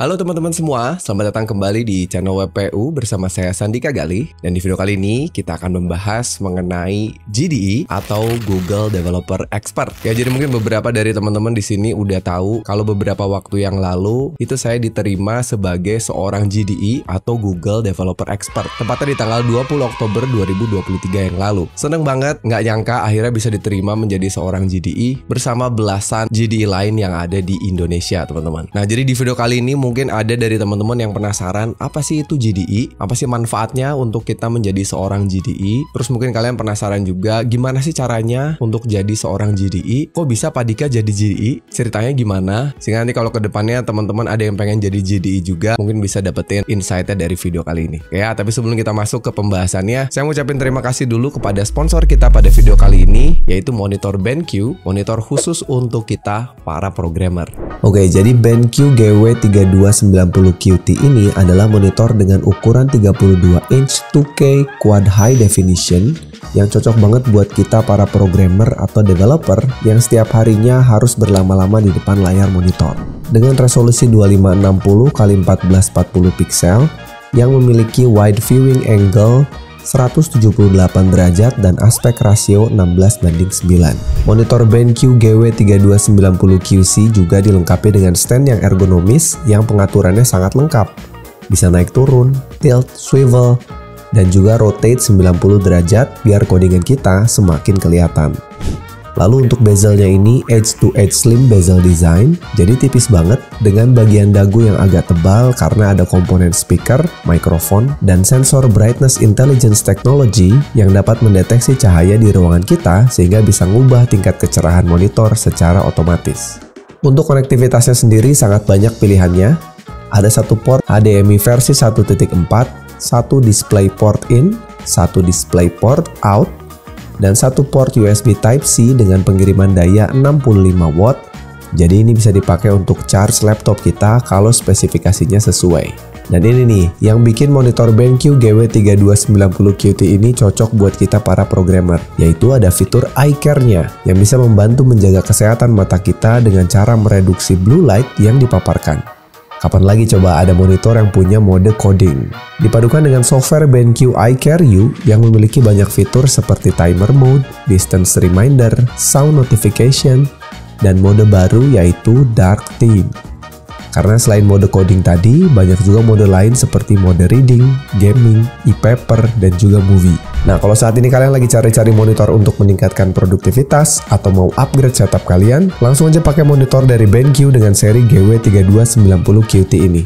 Halo teman-teman semua, selamat datang kembali di channel WPU bersama saya Sandika Gali Dan di video kali ini kita akan membahas mengenai GDE atau Google Developer Expert Ya jadi mungkin beberapa dari teman-teman di sini udah tahu Kalau beberapa waktu yang lalu itu saya diterima sebagai seorang GDE atau Google Developer Expert Tepatnya di tanggal 20 Oktober 2023 yang lalu Seneng banget, nggak nyangka akhirnya bisa diterima menjadi seorang GDE Bersama belasan GDE lain yang ada di Indonesia teman-teman Nah jadi di video kali ini mungkin ada dari teman-teman yang penasaran apa sih itu GDI, e? apa sih manfaatnya untuk kita menjadi seorang GDI. E? Terus mungkin kalian penasaran juga gimana sih caranya untuk jadi seorang GDI? E? Kok bisa Padika jadi GDI? Ceritanya gimana? Sehingga nanti kalau kedepannya teman-teman ada yang pengen jadi GDI juga, mungkin bisa dapetin insightnya dari video kali ini. Ya, tapi sebelum kita masuk ke pembahasannya, saya mau ucapin terima kasih dulu kepada sponsor kita pada video kali ini, yaitu monitor BenQ, monitor khusus untuk kita para programmer. Oke, jadi BenQ GW32 290 QT ini adalah monitor dengan ukuran 32 inch 2K Quad High Definition yang cocok banget buat kita para programmer atau developer yang setiap harinya harus berlama-lama di depan layar monitor. Dengan resolusi 2560 x 1440 pixel yang memiliki wide viewing angle 178 derajat dan aspek rasio 16 banding 9. Monitor BenQ GW3290QC juga dilengkapi dengan stand yang ergonomis yang pengaturannya sangat lengkap. Bisa naik turun, tilt, swivel, dan juga rotate 90 derajat biar codingan kita semakin kelihatan. Lalu untuk bezelnya ini edge to edge slim bezel design, jadi tipis banget dengan bagian dagu yang agak tebal karena ada komponen speaker, microphone, dan sensor brightness intelligence technology yang dapat mendeteksi cahaya di ruangan kita sehingga bisa mengubah tingkat kecerahan monitor secara otomatis. Untuk konektivitasnya sendiri sangat banyak pilihannya. Ada satu port HDMI versi 1.4, satu display port in, satu display port out, dan satu port USB Type-C dengan pengiriman daya 65 watt. Jadi ini bisa dipakai untuk charge laptop kita kalau spesifikasinya sesuai. Dan ini nih, yang bikin monitor BenQ GW3290QT ini cocok buat kita para programmer, yaitu ada fitur eye care-nya yang bisa membantu menjaga kesehatan mata kita dengan cara mereduksi blue light yang dipaparkan. Kapan lagi coba ada monitor yang punya mode coding? Dipadukan dengan software BenQ iCareU yang memiliki banyak fitur seperti timer mode, distance reminder, sound notification, dan mode baru yaitu dark theme. Karena selain mode coding tadi, banyak juga mode lain seperti mode reading, gaming, e-paper, dan juga movie. Nah, kalau saat ini kalian lagi cari-cari monitor untuk meningkatkan produktivitas atau mau upgrade setup kalian, langsung aja pakai monitor dari BenQ dengan seri GW3290QT ini.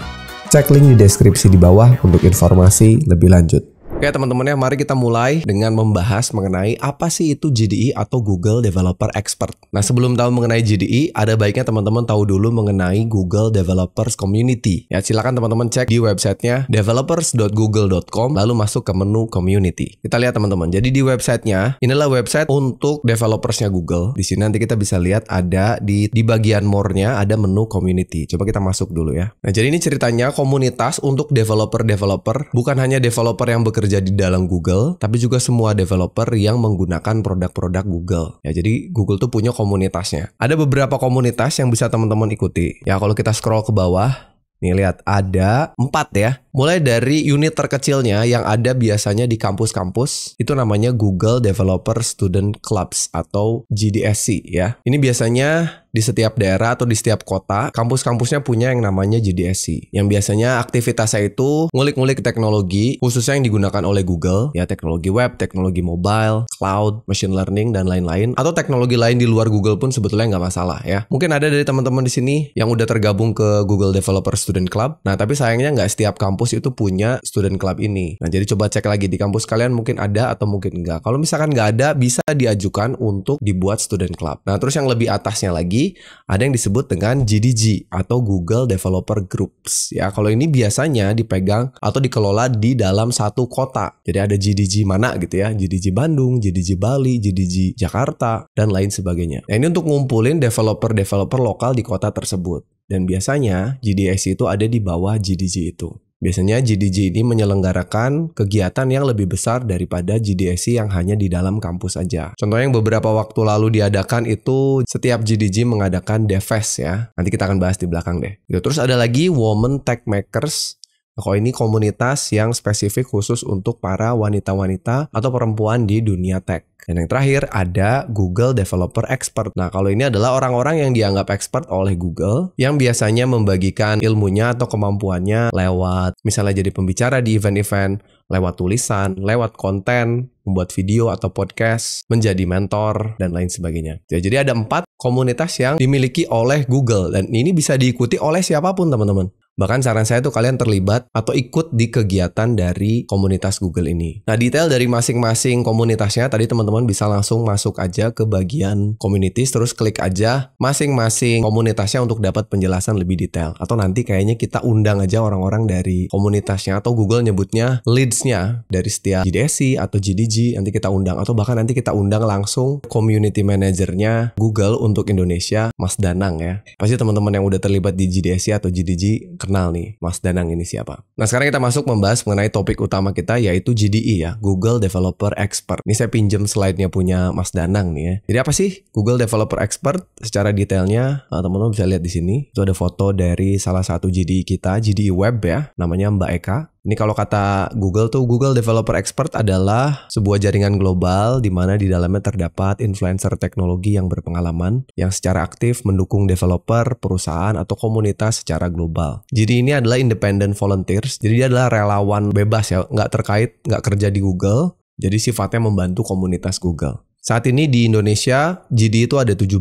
Cek link di deskripsi di bawah untuk informasi lebih lanjut. Oke teman-teman ya, mari kita mulai dengan membahas mengenai apa sih itu GDI e atau Google Developer Expert. Nah sebelum tahu mengenai GDI e, ada baiknya teman-teman tahu dulu mengenai Google Developers Community. Ya silakan teman-teman cek di websitenya developers.google.com lalu masuk ke menu Community. Kita lihat teman-teman. Jadi di websitenya, inilah website untuk developersnya Google. Di sini nanti kita bisa lihat ada di di bagian more-nya ada menu Community. Coba kita masuk dulu ya. Nah jadi ini ceritanya komunitas untuk developer-developer, bukan hanya developer yang bekerja bekerja di dalam Google, tapi juga semua developer yang menggunakan produk-produk Google. Ya, jadi Google tuh punya komunitasnya. Ada beberapa komunitas yang bisa teman-teman ikuti. Ya, kalau kita scroll ke bawah, Nih lihat ada empat ya. Mulai dari unit terkecilnya yang ada biasanya di kampus-kampus itu namanya Google Developer Student Clubs atau GDSC ya. Ini biasanya di setiap daerah atau di setiap kota, kampus-kampusnya punya yang namanya GDSC. Yang biasanya aktivitasnya itu ngulik-ngulik teknologi, khususnya yang digunakan oleh Google, ya teknologi web, teknologi mobile, cloud, machine learning, dan lain-lain. Atau teknologi lain di luar Google pun sebetulnya nggak masalah ya. Mungkin ada dari teman-teman di sini yang udah tergabung ke Google Developer Student Club. Nah, tapi sayangnya nggak setiap kampus itu punya student club ini. Nah, jadi coba cek lagi di kampus kalian mungkin ada atau mungkin nggak. Kalau misalkan nggak ada, bisa diajukan untuk dibuat student club. Nah, terus yang lebih atasnya lagi, ada yang disebut dengan GDG atau Google Developer Groups. Ya, kalau ini biasanya dipegang atau dikelola di dalam satu kota. Jadi ada GDG mana gitu ya, GDG Bandung, GDG Bali, GDG Jakarta dan lain sebagainya. Nah, ini untuk ngumpulin developer-developer lokal di kota tersebut. Dan biasanya GDS itu ada di bawah GDG itu. Biasanya GDG ini menyelenggarakan kegiatan yang lebih besar daripada GDSC yang hanya di dalam kampus saja. Contohnya yang beberapa waktu lalu diadakan itu setiap GDG mengadakan DevFest ya. Nanti kita akan bahas di belakang deh. Gitu. Terus ada lagi Women Tech Makers Kok ini komunitas yang spesifik khusus untuk para wanita-wanita atau perempuan di dunia tech. Dan yang terakhir ada Google Developer Expert. Nah, kalau ini adalah orang-orang yang dianggap expert oleh Google yang biasanya membagikan ilmunya atau kemampuannya lewat misalnya jadi pembicara di event-event, lewat tulisan, lewat konten, membuat video atau podcast, menjadi mentor, dan lain sebagainya. Ya, jadi ada empat komunitas yang dimiliki oleh Google dan ini bisa diikuti oleh siapapun teman-teman. Bahkan saran saya tuh kalian terlibat atau ikut di kegiatan dari komunitas Google ini. Nah, detail dari masing-masing komunitasnya tadi teman-teman bisa langsung masuk aja ke bagian communities terus klik aja masing-masing komunitasnya untuk dapat penjelasan lebih detail. Atau nanti kayaknya kita undang aja orang-orang dari komunitasnya atau Google nyebutnya leadsnya dari setiap GDC atau GDG nanti kita undang atau bahkan nanti kita undang langsung community manajernya Google untuk Indonesia Mas Danang ya. Pasti teman-teman yang udah terlibat di GDC atau GDG kenal nih Mas Danang ini siapa. Nah sekarang kita masuk membahas mengenai topik utama kita yaitu GDI e ya, Google Developer Expert. Ini saya pinjam slide-nya punya Mas Danang nih ya. Jadi apa sih Google Developer Expert? Secara detailnya eh, teman-teman bisa lihat di sini. Itu ada foto dari salah satu GDI e kita, GDI e Web ya, namanya Mbak Eka. Ini kalau kata Google tuh Google Developer Expert adalah sebuah jaringan global di mana di dalamnya terdapat influencer teknologi yang berpengalaman yang secara aktif mendukung developer, perusahaan atau komunitas secara global. Jadi ini adalah independent volunteers. Jadi dia adalah relawan bebas ya, nggak terkait, nggak kerja di Google. Jadi sifatnya membantu komunitas Google. Saat ini di Indonesia, GD itu ada 17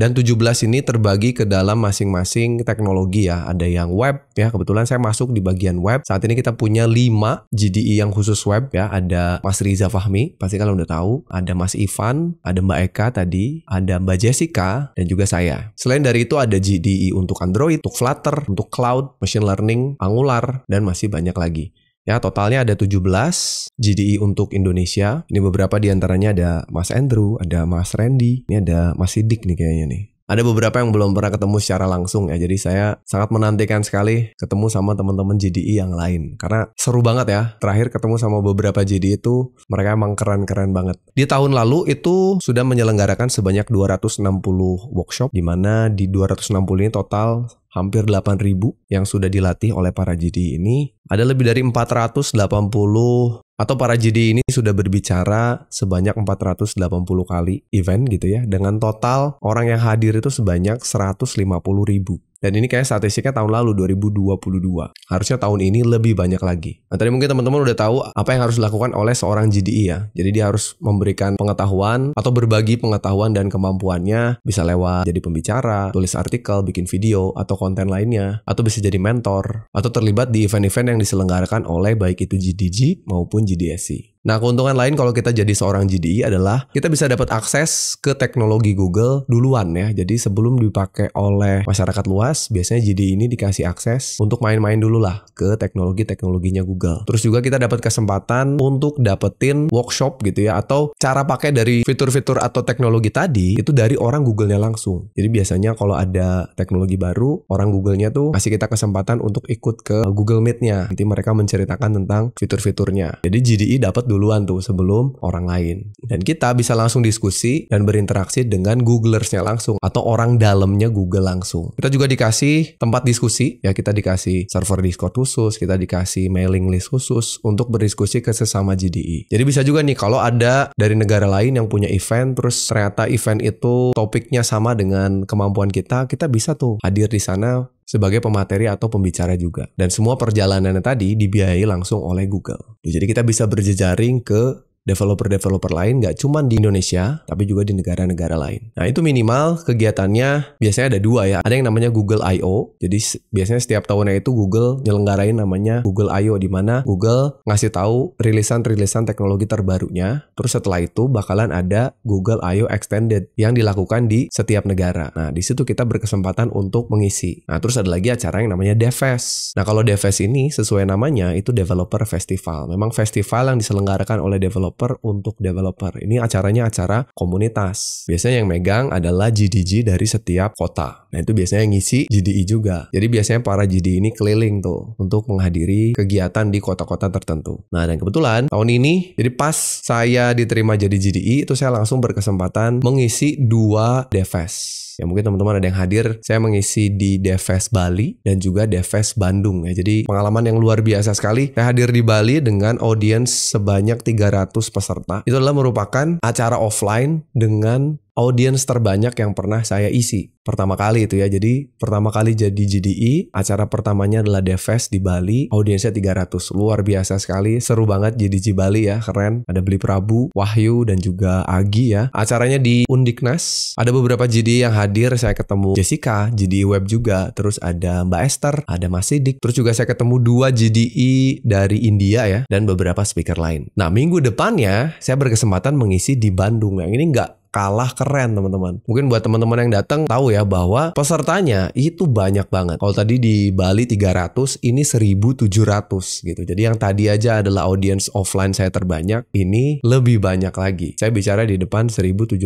dan 17 ini terbagi ke dalam masing-masing teknologi ya. Ada yang web ya, kebetulan saya masuk di bagian web. Saat ini kita punya 5 GDI yang khusus web ya. Ada Mas Riza Fahmi, pasti kalian udah tahu. Ada Mas Ivan, ada Mbak Eka tadi, ada Mbak Jessica dan juga saya. Selain dari itu ada GDI untuk Android, untuk Flutter, untuk cloud, machine learning, Angular dan masih banyak lagi. Ya, totalnya ada 17 GDI e untuk Indonesia. Ini beberapa diantaranya ada Mas Andrew, ada Mas Randy, ini ada Mas Sidik nih kayaknya nih. Ada beberapa yang belum pernah ketemu secara langsung ya, jadi saya sangat menantikan sekali ketemu sama teman-teman JDI e yang lain. Karena seru banget ya, terakhir ketemu sama beberapa JDI e itu, mereka emang keren-keren banget. Di tahun lalu itu sudah menyelenggarakan sebanyak 260 workshop, di mana di 260 ini total hampir 8.000 yang sudah dilatih oleh para GD e ini. Ada lebih dari 480 atau para JD ini sudah berbicara sebanyak 480 kali event gitu ya dengan total orang yang hadir itu sebanyak 150 ribu dan ini kayak statistiknya tahun lalu 2022. Harusnya tahun ini lebih banyak lagi. Nah, tadi mungkin teman-teman udah tahu apa yang harus dilakukan oleh seorang JDI ya. Jadi dia harus memberikan pengetahuan atau berbagi pengetahuan dan kemampuannya bisa lewat jadi pembicara, tulis artikel, bikin video atau konten lainnya atau bisa jadi mentor atau terlibat di event-event yang diselenggarakan oleh baik itu JDG maupun GDSC. Nah, keuntungan lain kalau kita jadi seorang GDI adalah kita bisa dapat akses ke teknologi Google duluan ya. Jadi sebelum dipakai oleh masyarakat luas, biasanya GDI ini dikasih akses untuk main-main dulu lah ke teknologi-teknologinya Google. Terus juga kita dapat kesempatan untuk dapetin workshop gitu ya atau cara pakai dari fitur-fitur atau teknologi tadi itu dari orang Google-nya langsung. Jadi biasanya kalau ada teknologi baru, orang Google-nya tuh kasih kita kesempatan untuk ikut ke Google Meet-nya. Nanti mereka menceritakan tentang fitur-fiturnya. Jadi GDI e dapat duluan tuh sebelum orang lain. Dan kita bisa langsung diskusi dan berinteraksi dengan Googlersnya langsung atau orang dalamnya Google langsung. Kita juga dikasih tempat diskusi, ya kita dikasih server Discord khusus, kita dikasih mailing list khusus untuk berdiskusi ke sesama GDI. Jadi bisa juga nih kalau ada dari negara lain yang punya event, terus ternyata event itu topiknya sama dengan kemampuan kita, kita bisa tuh hadir di sana sebagai pemateri atau pembicara juga. Dan semua perjalanannya tadi dibiayai langsung oleh Google. Jadi kita bisa berjejaring ke developer-developer lain nggak cuma di Indonesia tapi juga di negara-negara lain. Nah itu minimal kegiatannya biasanya ada dua ya. Ada yang namanya Google I.O. Jadi biasanya setiap tahunnya itu Google nyelenggarain namanya Google I.O. di mana Google ngasih tahu rilisan-rilisan teknologi terbarunya. Terus setelah itu bakalan ada Google I.O. Extended yang dilakukan di setiap negara. Nah di situ kita berkesempatan untuk mengisi. Nah terus ada lagi acara yang namanya DevFest. Nah kalau DevFest ini sesuai namanya itu Developer Festival. Memang festival yang diselenggarakan oleh developer developer untuk developer. Ini acaranya acara komunitas. Biasanya yang megang adalah GDG dari setiap kota. Nah itu biasanya yang ngisi GDI e juga. Jadi biasanya para GDI e ini keliling tuh untuk menghadiri kegiatan di kota-kota tertentu. Nah dan kebetulan tahun ini jadi pas saya diterima jadi GDI e, itu saya langsung berkesempatan mengisi dua DevFest. Ya mungkin teman-teman ada yang hadir. Saya mengisi di Deves Bali dan juga Deves Bandung ya. Jadi pengalaman yang luar biasa sekali. Saya hadir di Bali dengan audiens sebanyak 300 peserta. Itu adalah merupakan acara offline dengan audiens terbanyak yang pernah saya isi. Pertama kali itu ya. Jadi pertama kali jadi GDI, e, acara pertamanya adalah Deves di Bali. Audiensnya 300. Luar biasa sekali. Seru banget GDG Bali ya. Keren. Ada Beli Prabu, Wahyu, dan juga Agi ya. Acaranya di Undiknas. Ada beberapa GDI e yang hadir. Saya ketemu Jessica, GDI e Web juga. Terus ada Mbak Esther, ada Mas Sidik. Terus juga saya ketemu dua GDI dari India ya. Dan beberapa speaker lain. Nah minggu depannya saya berkesempatan mengisi di Bandung. Yang ini nggak kalah keren teman-teman. Mungkin buat teman-teman yang datang tahu ya bahwa pesertanya itu banyak banget. Kalau tadi di Bali 300, ini 1700 gitu. Jadi yang tadi aja adalah audience offline saya terbanyak, ini lebih banyak lagi. Saya bicara di depan 1700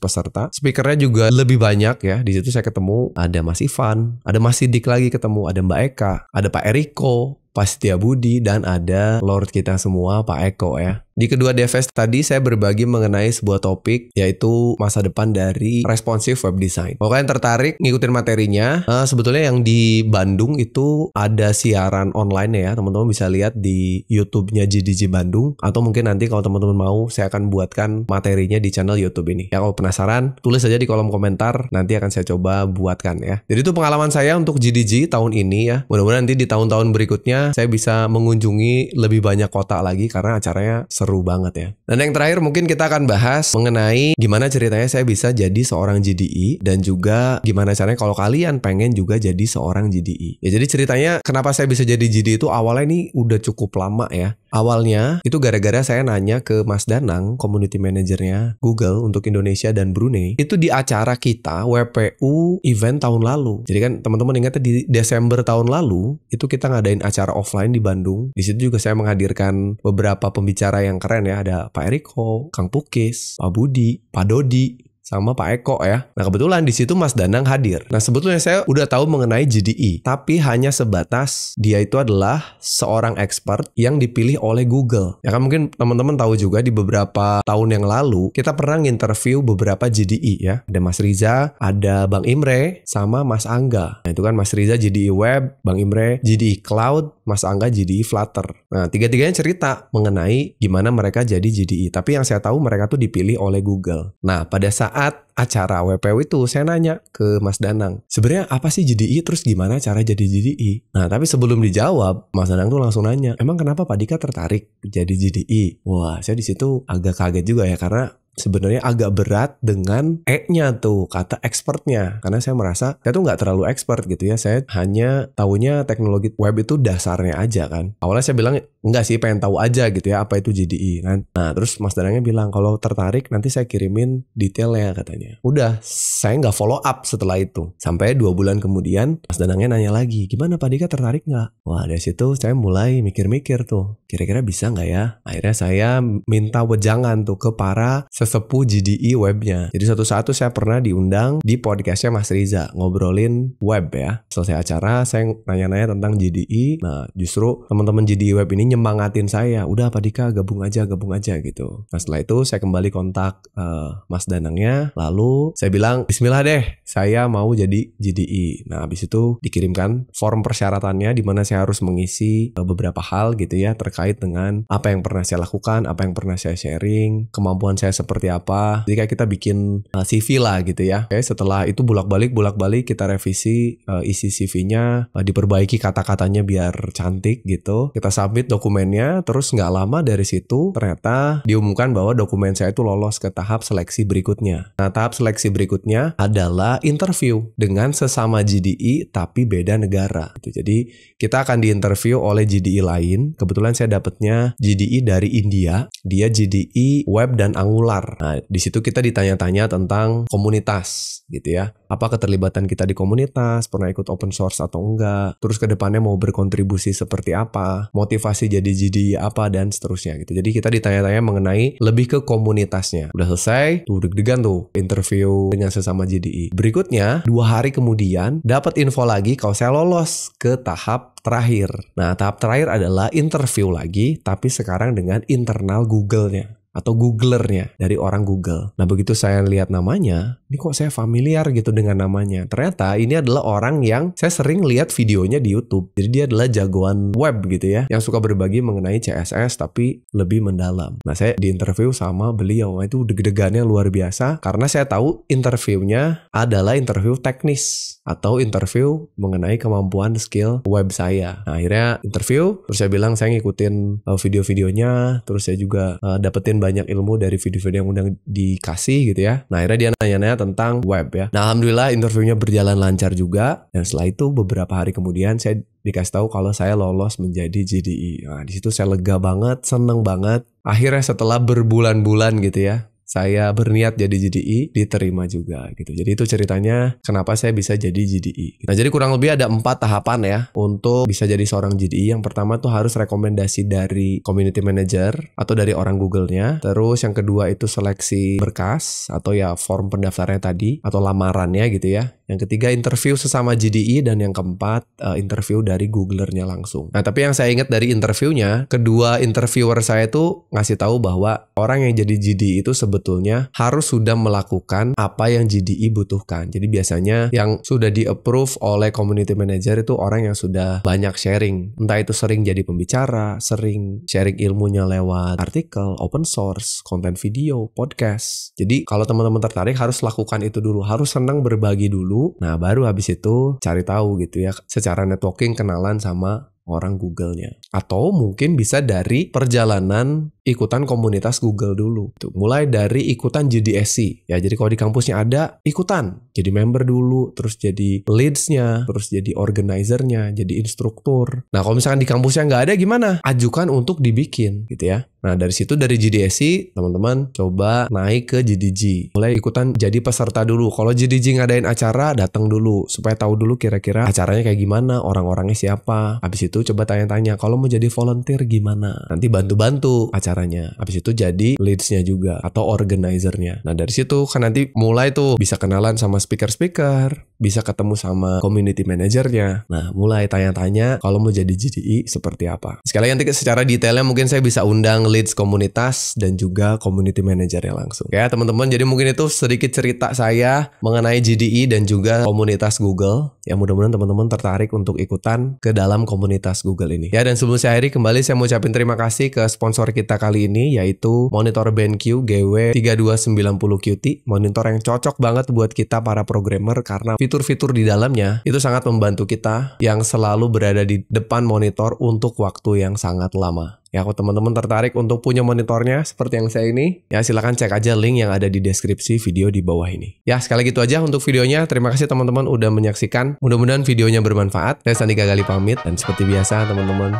peserta. Speakernya juga lebih banyak ya. Di situ saya ketemu ada Mas Ivan, ada Mas Sidik lagi ketemu, ada Mbak Eka, ada Pak Eriko, Pastia Budi, dan ada Lord kita semua Pak Eko ya. Di kedua DFS tadi saya berbagi mengenai sebuah topik yaitu masa depan dari responsive web design. Pokoknya yang tertarik ngikutin materinya, uh, sebetulnya yang di Bandung itu ada siaran online ya. Teman-teman bisa lihat di YouTube-nya JDJ Bandung atau mungkin nanti kalau teman-teman mau saya akan buatkan materinya di channel YouTube ini. Ya kalau penasaran tulis aja di kolom komentar nanti akan saya coba buatkan ya. Jadi itu pengalaman saya untuk JDJ tahun ini ya. Mudah-mudahan nanti di tahun-tahun berikutnya saya bisa mengunjungi lebih banyak kota lagi karena acaranya seru banget ya. Dan yang terakhir mungkin kita akan bahas mengenai gimana ceritanya saya bisa jadi seorang JDI e dan juga gimana caranya kalau kalian pengen juga jadi seorang JDI e. Ya jadi ceritanya kenapa saya bisa jadi JDI e itu awalnya ini udah cukup lama ya. Awalnya itu gara-gara saya nanya ke Mas Danang, community manajernya Google untuk Indonesia dan Brunei, itu di acara kita WPU event tahun lalu. Jadi kan teman-teman ingat di Desember tahun lalu itu kita ngadain acara offline di Bandung. Di situ juga saya menghadirkan beberapa pembicara yang keren ya. Ada Pak Eriko, Kang Pukis, Pak Budi, Pak Dodi sama Pak Eko ya. Nah kebetulan di situ Mas Danang hadir. Nah sebetulnya saya udah tahu mengenai GDI, tapi hanya sebatas dia itu adalah seorang expert yang dipilih oleh Google. Ya kan mungkin teman-teman tahu juga di beberapa tahun yang lalu kita pernah interview beberapa GDI ya. Ada Mas Riza, ada Bang Imre, sama Mas Angga. Nah itu kan Mas Riza GDI Web, Bang Imre GDI Cloud, Mas Angga GDI Flutter. Nah tiga-tiganya cerita mengenai gimana mereka jadi GDI. Tapi yang saya tahu mereka tuh dipilih oleh Google. Nah pada saat saat acara WPW itu saya nanya ke Mas Danang, sebenarnya apa sih JDI terus gimana cara jadi JDI? Nah, tapi sebelum dijawab, Mas Danang tuh langsung nanya, "Emang kenapa Pak Dika tertarik jadi JDI?" Wah, saya di situ agak kaget juga ya karena sebenarnya agak berat dengan e-nya tuh kata expertnya karena saya merasa saya tuh nggak terlalu expert gitu ya saya hanya tahunya teknologi web itu dasarnya aja kan awalnya saya bilang Enggak sih, pengen tahu aja gitu ya apa itu GDI. E. Nah, terus Mas Danangnya bilang kalau tertarik nanti saya kirimin detailnya katanya. Udah, saya nggak follow up setelah itu. Sampai dua bulan kemudian Mas Danangnya nanya lagi, gimana Pak Dika tertarik nggak? Wah dari situ saya mulai mikir-mikir tuh, kira-kira bisa nggak ya? Akhirnya saya minta wejangan tuh ke para sesepuh GDI e webnya. Jadi satu satu saya pernah diundang di podcastnya Mas Riza ngobrolin web ya. Selesai acara saya nanya-nanya tentang GDI. E. Nah justru teman-teman GDI web ini nyemangatin saya, udah Pak Dika gabung aja, gabung aja gitu. Nah setelah itu saya kembali kontak uh, Mas Danangnya, lalu saya bilang Bismillah deh, saya mau jadi JDI. E. Nah habis itu dikirimkan form persyaratannya di mana saya harus mengisi uh, beberapa hal gitu ya terkait dengan apa yang pernah saya lakukan, apa yang pernah saya sharing, kemampuan saya seperti apa. Jadi kayak kita bikin uh, eh, CV lah gitu ya. Oke setelah itu bolak-balik bolak-balik kita revisi uh, isi CV-nya, uh, diperbaiki kata-katanya biar cantik gitu. Kita submit dokumen dokumennya, terus nggak lama dari situ ternyata diumumkan bahwa dokumen saya itu lolos ke tahap seleksi berikutnya. Nah, tahap seleksi berikutnya adalah interview dengan sesama GDI tapi beda negara. Gitu. Jadi kita akan diinterview oleh GDI lain. Kebetulan saya dapatnya GDI dari India. Dia GDI web dan Angular. Nah, di situ kita ditanya-tanya tentang komunitas gitu ya. Apa keterlibatan kita di komunitas, pernah ikut open source atau enggak, terus kedepannya mau berkontribusi seperti apa, motivasi sih jadi jadi apa dan seterusnya gitu. Jadi kita ditanya-tanya mengenai lebih ke komunitasnya. Udah selesai, tuh deg-degan tuh interview dengan sesama JDI. Berikutnya, dua hari kemudian dapat info lagi kalau saya lolos ke tahap terakhir. Nah, tahap terakhir adalah interview lagi, tapi sekarang dengan internal Google-nya atau googlernya dari orang Google. Nah begitu saya lihat namanya, ini kok saya familiar gitu dengan namanya. Ternyata ini adalah orang yang saya sering lihat videonya di YouTube. Jadi dia adalah jagoan web gitu ya, yang suka berbagi mengenai CSS tapi lebih mendalam. Nah saya diinterview sama beliau, nah, itu deg-degannya luar biasa karena saya tahu interviewnya adalah interview teknis atau interview mengenai kemampuan skill web saya. Nah akhirnya interview, terus saya bilang saya ngikutin eh, video-videonya, terus saya juga uh, dapetin banyak ilmu dari video-video yang udah dikasih gitu ya. Nah akhirnya dia nanya-nanya tentang web ya. Nah alhamdulillah interviewnya berjalan lancar juga. Dan setelah itu beberapa hari kemudian saya dikasih tahu kalau saya lolos menjadi JDI. E. Nah di situ saya lega banget, seneng banget. Akhirnya setelah berbulan-bulan gitu ya, saya berniat jadi GDI diterima juga gitu. Jadi itu ceritanya kenapa saya bisa jadi JDI. Gitu. Nah jadi kurang lebih ada empat tahapan ya untuk bisa jadi seorang GDI. Yang pertama tuh harus rekomendasi dari community manager atau dari orang Google-nya. Terus yang kedua itu seleksi berkas atau ya form pendaftarannya tadi atau lamarannya gitu ya. Yang ketiga interview sesama GDI dan yang keempat eh, interview dari Googlernya langsung. Nah tapi yang saya ingat dari interviewnya, kedua interviewer saya tuh ngasih tahu bahwa orang yang jadi GDI itu sebenarnya sebetulnya harus sudah melakukan apa yang GDI e butuhkan. Jadi biasanya yang sudah di-approve oleh community manager itu orang yang sudah banyak sharing. Entah itu sering jadi pembicara, sering sharing ilmunya lewat artikel, open source, konten video, podcast. Jadi kalau teman-teman tertarik harus lakukan itu dulu, harus senang berbagi dulu. Nah, baru habis itu cari tahu gitu ya secara networking kenalan sama orang Google-nya. Atau mungkin bisa dari perjalanan ikutan komunitas Google dulu. Tuh, mulai dari ikutan GDSC. Ya, jadi kalau di kampusnya ada, ikutan. Jadi member dulu, terus jadi leadsnya, terus jadi organizer-nya, jadi instruktur. Nah, kalau misalkan di kampusnya nggak ada gimana? Ajukan untuk dibikin gitu ya. Nah, dari situ dari GDSC, teman-teman coba naik ke GDG. Mulai ikutan jadi peserta dulu. Kalau GDG ngadain acara, datang dulu supaya tahu dulu kira-kira acaranya kayak gimana, orang-orangnya siapa. Habis itu coba tanya-tanya kalau mau jadi volunteer gimana. Nanti bantu-bantu acara acaranya. Habis itu jadi leadsnya juga atau organizernya. Nah dari situ kan nanti mulai tuh bisa kenalan sama speaker-speaker, bisa ketemu sama community manajernya. Nah mulai tanya-tanya kalau mau jadi GDI seperti apa. Sekali nanti secara detailnya mungkin saya bisa undang leads komunitas dan juga community manajernya langsung. Ya teman-teman jadi mungkin itu sedikit cerita saya mengenai GDI dan juga komunitas Google. yang mudah-mudahan teman-teman tertarik untuk ikutan ke dalam komunitas Google ini. Ya dan sebelum saya akhiri kembali saya mau ucapin terima kasih ke sponsor kita kali ini yaitu monitor BenQ GW3290QT, monitor yang cocok banget buat kita para programmer karena fitur-fitur di dalamnya itu sangat membantu kita yang selalu berada di depan monitor untuk waktu yang sangat lama. Ya, kalau teman-teman tertarik untuk punya monitornya seperti yang saya ini, ya silahkan cek aja link yang ada di deskripsi video di bawah ini. Ya, sekali gitu aja untuk videonya. Terima kasih teman-teman udah menyaksikan. Mudah-mudahan videonya bermanfaat. Saya Sandi Gagali pamit. Dan seperti biasa teman-teman,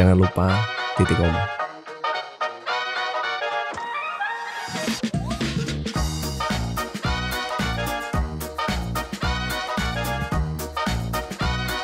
jangan lupa titik koma. you